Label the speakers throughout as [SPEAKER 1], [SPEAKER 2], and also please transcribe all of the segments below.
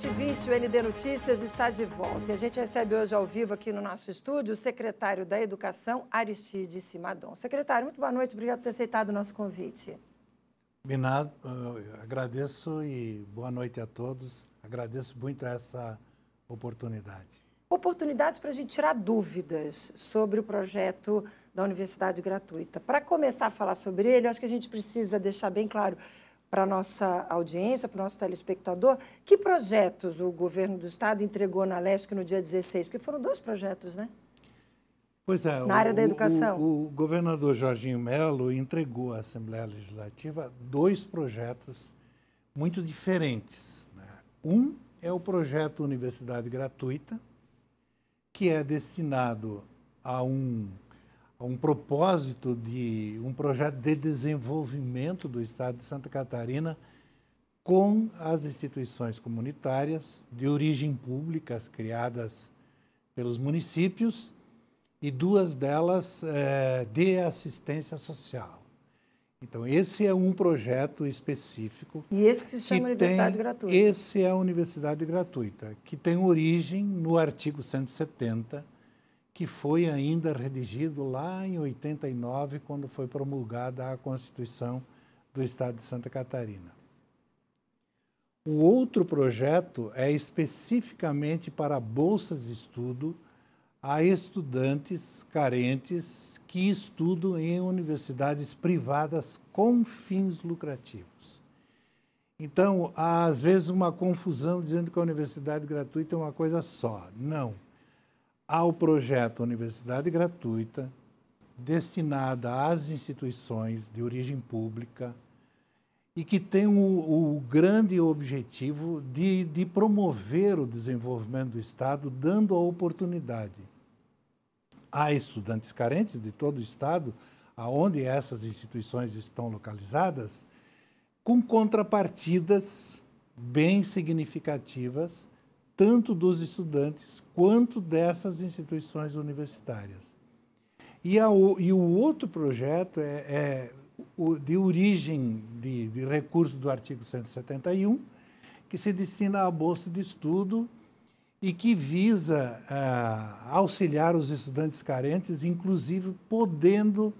[SPEAKER 1] 20, o ND Notícias está de volta. E a gente recebe hoje ao vivo aqui no nosso estúdio o secretário da Educação, Aristide Simadon. Secretário, muito boa noite, obrigado por ter aceitado o nosso convite.
[SPEAKER 2] Binado, agradeço e boa noite a todos. Agradeço muito essa oportunidade.
[SPEAKER 1] Oportunidade para a gente tirar dúvidas sobre o projeto da Universidade Gratuita. Para começar a falar sobre ele, acho que a gente precisa deixar bem claro para a nossa audiência, para o nosso telespectador, que projetos o governo do Estado entregou na Leste no dia 16? Porque foram dois projetos, né?
[SPEAKER 2] Pois é. Na área o, da educação. O, o, governador Jorginho Melo entregou à Assembleia Legislativa dois projetos muito diferentes. Né? Um é o projeto Universidade Gratuita, que é destinado a um um propósito de um projeto de desenvolvimento do Estado de Santa Catarina com as instituições comunitárias de origem pública criadas pelos municípios e duas delas é, de assistência social. Então, esse é um projeto específico. E esse que se chama que Universidade tem, Gratuita. Esse é a Universidade Gratuita, que tem origem no artigo 170 que foi ainda redigido lá em 89, quando foi promulgada a Constituição do Estado de Santa Catarina. O outro projeto é especificamente para bolsas de estudo a estudantes carentes que estudam em universidades privadas com fins lucrativos. Então, há, às vezes, uma confusão dizendo que a universidade gratuita é uma coisa só. Não ao projeto Universidade Gratuita, destinada às instituições de origem pública e que tem o, o grande objetivo de, de promover o desenvolvimento do Estado, dando a oportunidade a estudantes carentes de todo o Estado, aonde essas instituições estão localizadas, com contrapartidas bem significativas tanto dos estudantes quanto dessas instituições universitárias. E, a, e o outro projeto é, é de origem de, de, recurso do artigo 171, que se destina à bolsa de estudo e que visa ah, auxiliar os estudantes carentes, inclusive podendo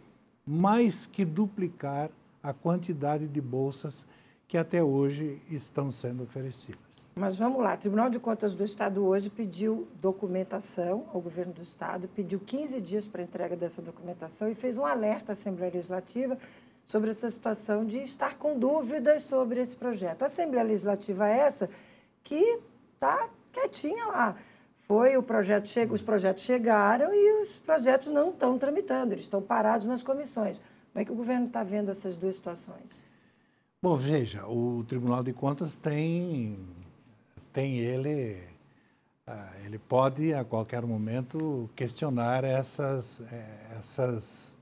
[SPEAKER 2] mais que duplicar a quantidade de bolsas que até hoje estão sendo oferecidas.
[SPEAKER 1] Mas vamos lá, o Tribunal de Contas do Estado hoje pediu documentação ao governo do Estado, pediu 15 dias para entrega dessa documentação e fez um alerta à Assembleia Legislativa sobre essa situação de estar com dúvidas sobre esse projeto. A Assembleia Legislativa é essa que está quietinha lá. Foi o projeto chega, os projetos chegaram e os projetos não estão tramitando, eles estão parados nas comissões. Como é que o governo está vendo essas duas situações?
[SPEAKER 2] Bom, veja, o Tribunal de Contas tem tem ele, ah, ele pode a qualquer momento questionar essas, eh, essas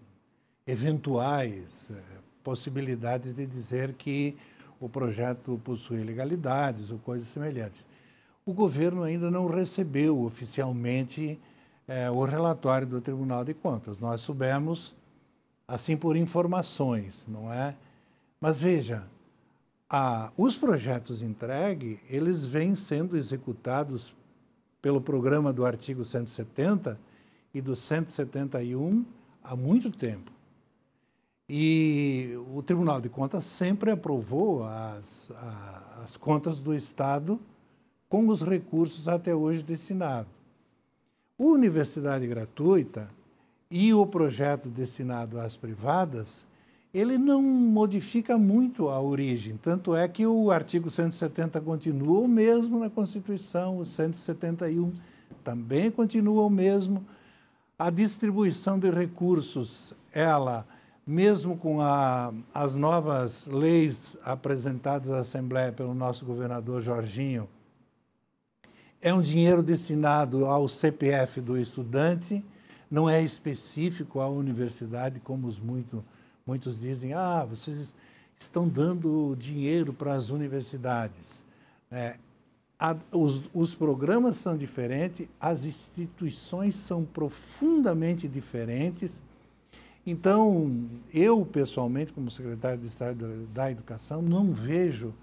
[SPEAKER 2] eventuais eh, possibilidades de dizer que o projeto possui ilegalidades ou coisas semelhantes. O governo ainda não recebeu oficialmente eh, o relatório do Tribunal de Contas. Nós soubemos, assim por informações, não é? Mas veja, os projetos entregue, eles vêm sendo executados pelo programa do artigo 170 e do 171 há muito tempo. E o Tribunal de Contas sempre aprovou as, a, as contas do Estado com os recursos até hoje destinados. Universidade gratuita e o projeto destinado às privadas, ele não modifica muito a origem. Tanto é que o artigo 170 continua o mesmo na Constituição, o 171 também continua o mesmo. A distribuição de recursos, ela, mesmo com a, as novas leis apresentadas à Assembleia pelo nosso governador Jorginho, é um dinheiro destinado ao CPF do estudante, não é específico à universidade, como os muito Muitos dizem: ah, vocês estão dando dinheiro para as universidades. É, a, os, os programas são diferentes, as instituições são profundamente diferentes. Então, eu pessoalmente, como secretário de Estado da Educação, não vejo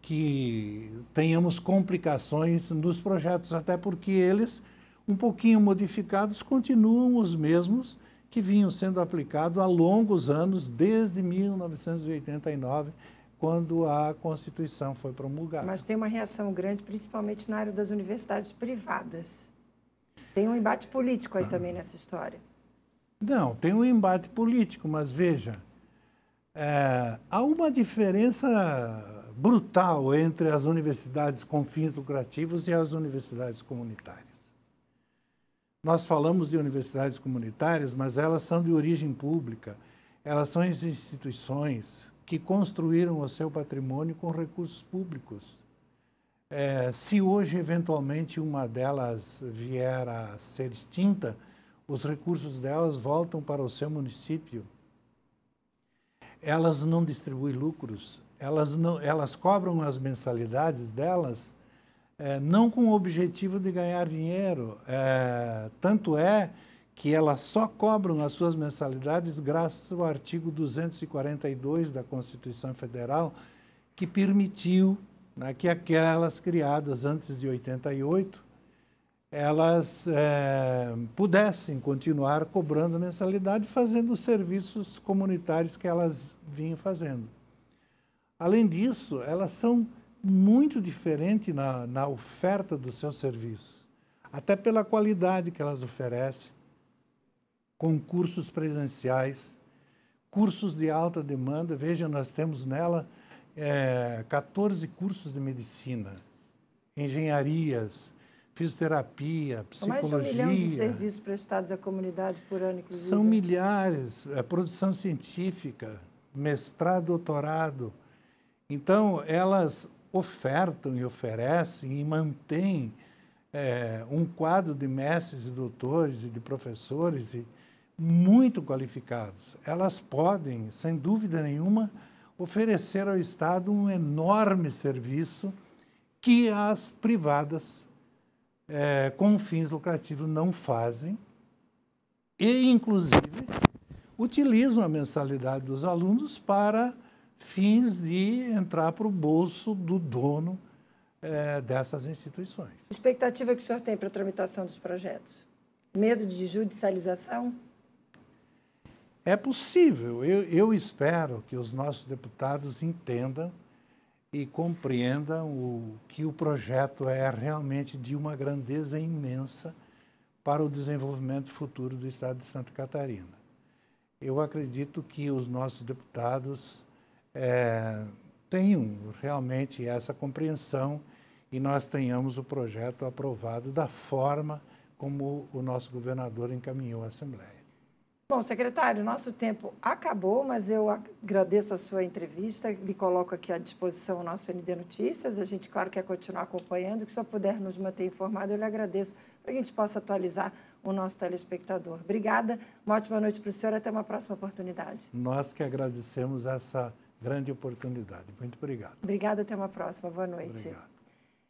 [SPEAKER 2] que tenhamos complicações nos projetos, até porque eles, um pouquinho modificados, continuam os mesmos que vinham sendo aplicados há longos anos, desde 1989, quando a Constituição foi promulgada.
[SPEAKER 1] Mas tem uma reação grande, principalmente na área das universidades privadas. Tem um embate político aí também nessa história.
[SPEAKER 2] Não, tem um embate político, mas veja, é, há uma diferença brutal entre as universidades com fins lucrativos e as universidades comunitárias. Nós falamos de universidades comunitárias, mas elas são de origem pública. Elas são as instituições que construíram o seu patrimônio com recursos públicos. É, se hoje, eventualmente, uma delas vier a ser extinta, os recursos delas voltam para o seu município. Elas não distribuem lucros, elas, não, elas cobram as mensalidades delas é, não com o objetivo de ganhar dinheiro. É, tanto é que elas só cobram as suas mensalidades graças ao artigo 242 da Constituição Federal, que permitiu né, que aquelas criadas antes de 88 elas é, pudessem continuar cobrando mensalidade, fazendo os serviços comunitários que elas vinham fazendo. Além disso, elas são muito diferente na, na oferta dos seus serviços, até pela qualidade que elas oferecem. Concursos presenciais, cursos de alta demanda. Veja, nós temos nela é, 14 cursos de medicina, engenharias, fisioterapia, psicologia. Mais de um milhão de serviços
[SPEAKER 1] prestados à comunidade por ano, inclusive. São
[SPEAKER 2] milhares, é, produção científica, mestrado, doutorado. Então, elas ofertam e oferecem e mantêm é, um quadro de mestres e doutores e de professores e muito qualificados. Elas podem, sem dúvida nenhuma, oferecer ao Estado um enorme serviço que as privadas é, com fins lucrativos não fazem e, inclusive, utilizam a mensalidade dos alunos para fins de entrar para o bolso do dono é, dessas instituições.
[SPEAKER 1] A expectativa que o senhor tem para a tramitação dos projetos? Medo de judicialização?
[SPEAKER 2] É possível. Eu, eu espero que os nossos deputados entendam e compreendam o, que o projeto é realmente de uma grandeza imensa para o desenvolvimento futuro do Estado de Santa Catarina. Eu acredito que os nossos deputados é, tenham realmente essa compreensão e nós tenhamos o projeto aprovado da forma como o nosso governador encaminhou a Assembleia.
[SPEAKER 1] Bom, secretário, nosso tempo acabou, mas eu agradeço a sua entrevista, lhe coloco aqui à disposição o nosso ND Notícias. A gente, claro, quer continuar acompanhando, que o senhor puder nos manter informado, eu lhe agradeço, para que a gente possa atualizar o nosso telespectador. Obrigada, uma ótima noite para o senhor, até uma próxima oportunidade.
[SPEAKER 2] Nós que agradecemos essa grande oportunidade. Muito obrigado.
[SPEAKER 1] Obrigada, até uma próxima. Boa noite. Obrigado.